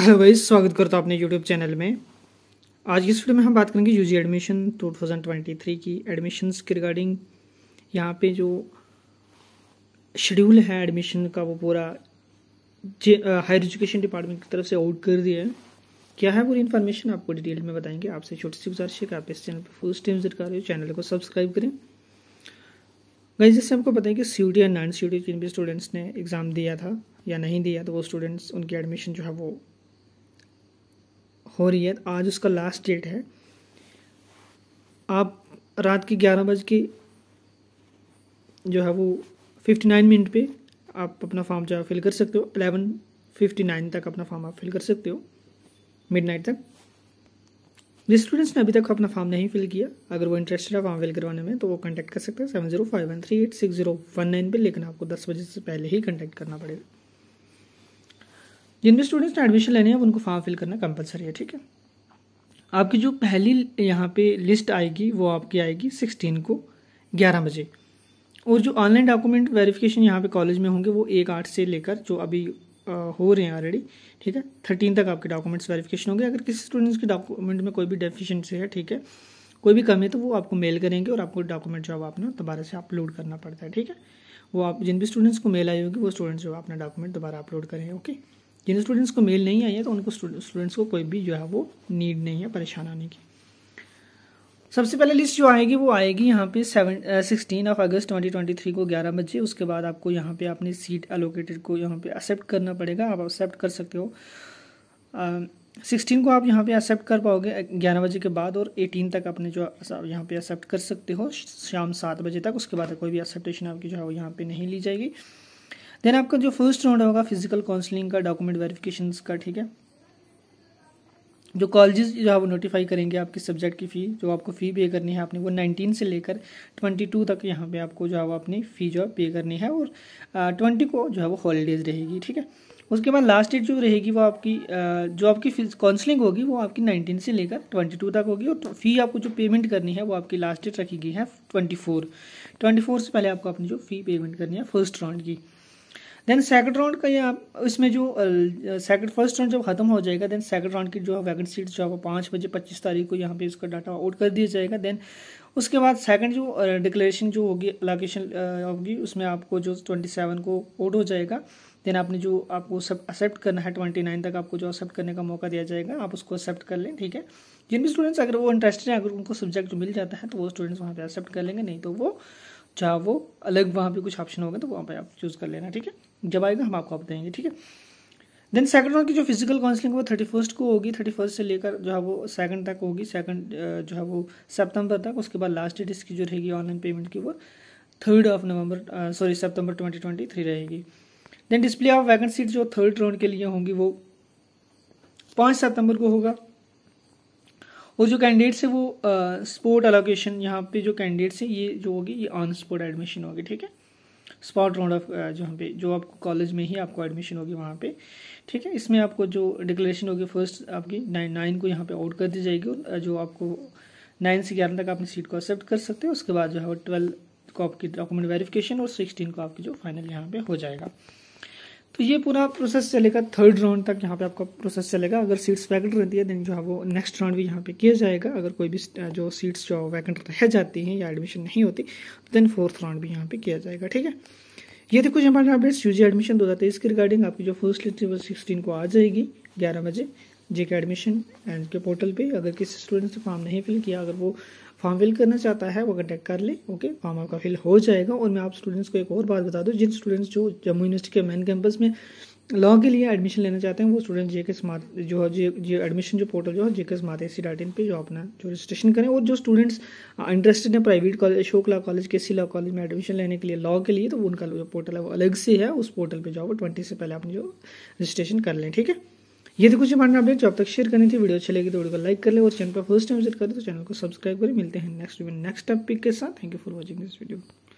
hello भाई स्वागत करता हूँ अपने यूट्यूब चैनल में आज की इस वीडियो में हम बात करेंगे यूजी एडमिशन 2023 की एडमिशन्स के रिगार्डिंग यहाँ पे जो शेड्यूल है एडमिशन का वो पूरा जे हायर एजुकेशन डिपार्टमेंट की तरफ से आउट कर दिया है क्या है पूरी इन्फॉर्मेशन आपको डिटेल में बताएंगे आपसे छोटी सी गुजारिश है कि आप इस चैनल पर फर्स्ट टाइम विजिट कर रहे हो चैनल को सब्सक्राइब करें गई जैसे आपको पता है कि सी और नॉन सी जिन भी स्टूडेंट्स ने एग्ज़ाम दिया था या नहीं दिया तो वो स्टूडेंट्स उनकी एडमिशन जो है वो हो रही है आज उसका लास्ट डेट है आप रात की ग्यारह बज के जो है वो फिफ्टी नाइन मिनट पे आप अपना फॉर्म जो है फिल कर सकते हो एलेवन फिफ्टी नाइन तक अपना फॉर्म आप फिल कर सकते हो मिड नाइट तक जिस स्टूडेंट्स ने अभी तक अपना फॉर्म नहीं फिल किया अगर वो इंटरेस्टेड है फॉर्म फिल करवाने में तो वो कांटेक्ट कर सकते हैं seven zero five one three eight six zero one nine पर लेकिन आपको दस बजे से पहले ही कांटेक्ट करना पड़ेगा जिन भी स्टूडेंट्स ने एडमिशन लेने हैं उनको फॉर्म फिल करना कंपलसरी है ठीक है आपकी जो पहली यहाँ पे लिस्ट आएगी वो आपकी आएगी सिक्सटीन को ग्यारह बजे और जो ऑनलाइन डॉक्यूमेंट वेरिफिकेशन यहाँ पे कॉलेज में होंगे वो एक आठ से लेकर जो अभी आ, हो रहे हैं ऑलरेडी ठीक है थर्टीन तक आपके डॉक्यूमेंट्स वेरिफिकेशन होंगे अगर किसी स्टूडेंट्स के डॉक्यूमेंट में कोई भी डेफिशेंसी है ठीक है कोई भी कमी है तो वो आपको मेल करेंगे और आपको डॉक्यूमेंट जो आपने दोबारा से अपलोड करना पड़ता है ठीक है वो आप जिन भी स्टूडेंट्स को मेल आई होगी वो स्टूडेंट्स जो अपना डॉक्यूमेंट दोबारा अपलोड करें ओके जिन स्टूडेंट्स को मेल नहीं आई है तो उनको स्टूडेंट्स को कोई भी जो है वो नीड नहीं है परेशान आने की सबसे पहले लिस्ट जो आएगी वो आएगी यहाँ पे seven sixteen of August twenty twenty three को ग्यारह बजे उसके बाद आपको यहाँ पे अपनी सीट एलोकेटेड को यहाँ पे एक्सेप्ट करना पड़ेगा आप एक्सेप्ट कर सकते हो सिक्सटीन uh, को आप यहाँ पे एक्सेप्ट कर पाओगे ग्यारह बजे के बाद और एटीन तक अपने जो यहाँ पे एक्सेप्ट कर सकते हो शाम सात बजे तक उसके बाद कोई भी एक्सेप्टेशन आपकी जो है वो यहाँ पे नहीं ली जाएगी देन आपका जो फर्स्ट राउंड होगा फिजिकल काउंसलिंग का डॉक्यूमेंट वेरिफिकेशन का ठीक है जो कॉलेजेस जो है वो नोटिफाई करेंगे आपके सब्जेक्ट की फ़ी जो आपको फ़ी पे करनी है आपने वो 19 से लेकर 22 तक यहाँ पे आपको जो है वो अपनी फ़ी जो है पे करनी है और आ, 20 को जो है वो हॉलीडेज़ रहेगी ठीक है उसके बाद लास्ट डेट जो रहेगी वो आपकी आ, जो आपकी काउंसलिंग होगी वो आपकी 19 से लेकर 22 तक होगी और फ़ी आपको जो पेमेंट करनी है वो आपकी लास्ट डेट रखी गई है ट्वेंटी फोर से पहले आपको अपनी जो फ़ी पेमेंट करनी है फर्स्ट राउंड की देन सेकंड राउंड का ये आप इसमें जो सेकंड फर्स्ट राउंड जब खत्म हो जाएगा देन सेकंड राउंड की जो वैकेंट सीट जो है पाँच बजे पच्चीस तारीख को यहाँ पे उसका डाटा आउट कर दिया जाएगा देन उसके बाद सेकंड जो डिक्लेरेशन जो होगी अलाकेशन होगी उसमें आपको जो ट्वेंटी सेवन को आउट हो जाएगा देन आपने जो आपको सब एक्सेप्ट करना है ट्वेंटी नाइन तक आपको जो एक्सेप्ट करने का मौका दिया जाएगा आप उसको एक्सेप्ट कर लें ठीक है जिन भी स्टूडेंट्स अगर वो इंटरेस्टेड हैं अगर उनको सब्जेक्ट जो मिल जाता है तो वो स्टूडेंट्स वहाँ पर एक्सेप्ट कर लेंगे नहीं तो वो चाहे वो अलग वहाँ पे कुछ ऑप्शन होगा तो वहाँ पे आप चूज़ कर लेना ठीक है जब आएगा हम आपको आप देंगे ठीक है देन सेकंड राउंड की जो फिजिकल काउंसलिंग वो थर्टी फर्स्ट को होगी थर्टी फर्स्ट से लेकर जो है वो सेकंड तक होगी सेकंड जो है वो सितंबर तक उसके बाद लास्ट डेट इसकी जो रहेगी ऑनलाइन पेमेंट की वो third of November sorry September twenty twenty three रहेगी then display of vacancy seat जो थर्ड राउंड के लिए होंगी वो पाँच सितंबर को होगा और जो कैंडिडेट्स है वो स्पोर्ट अलोकेशन यहाँ पे जो कैंडिडेट्स हैं ये जो होगी ये ऑन स्पॉट एडमिशन होगी ठीक है स्पॉट राउंड ऑफ जहाँ पे जो आपको कॉलेज में ही आपको एडमिशन होगी वहाँ पे ठीक है इसमें आपको जो डिक्लेरेशन होगी फर्स्ट आपकी नाइन नाइन को यहाँ पे आउट कर दी जाएगी और जो आपको नाइन से ग्यारह तक आपने सीट को एक्सेप्ट कर सकते हैं उसके बाद जो है वो ट्वेल्व को आपकी डॉक्यूमेंट वेरिफिकेशन और सिक्सटीन को आपकी जो फाइनल यहाँ पे हो जाएगा तो ये पूरा प्रोसेस चलेगा थर्ड राउंड तक यहाँ पे आपका प्रोसेस चलेगा अगर सीट्स वैकेंट रहती है देन जो है वो नेक्स्ट राउंड भी यहाँ पे किया जाएगा अगर कोई भी जो सीट्स जो वैकेंट रह जाती हैं या एडमिशन नहीं होती देन फोर्थ राउंड भी यहाँ पे किया जाएगा ठीक है ये थे कुछ हमारे अपडेट्स यूजी एडमिशन दो हज़ार तेईस इसके रिगार्डिंग आपकी जो फर्स्ट लिस्ट है वो सिक्सटीन को आ जाएगी ग्यारह बजे जे के एडमिशन एंड के पोर्टल पे अगर किसी स्टूडेंट ने फॉर्म नहीं फिल किया अगर वो फॉर्म फिल करना चाहता है वो कंटेक्ट कर ले ओके फॉर्म आपका फिल हो जाएगा और मैं आप स्टूडेंट्स को एक और बात बता दूँ जिन स्टूडेंट्स जो जम्मू यूनिवर्सिटी के मेन कैंपस में लॉ के लिए एडमिशन लेना चाहते हैं वो स्टूडेंट जे के स्मार्ट जो है जे जे एडमिशन जो पोर्टल जो है जे के smart A C dot in पर जो अपना जो रजिस्ट्रेशन करें और जो स्टूडेंट्स इंटरेस्टेड हैं private college Ashok law college के सी लॉ कॉलेज में एडमिशन लेने के लिए लॉ के लिए तो उनका जो पोर्टल है वो अलग से है उस पोर्टल पर जो है ट्वेंटी से पहले आपने जो रजिस्ट्रेशन कर लें ठीक है यदि कुछ इंपॉर्टेंट अपडेट जो अब तक शेयर करनी थी वीडियो अच्छी लगी तो वीडियो को लाइक कर ले और चैनल पर फर्स्ट टाइम विजिट करें तो चैनल को सब्सक्राइब करें मिलते हैं नेक्स्ट नेक्स्ट टॉपिक के साथ thank you for watching this video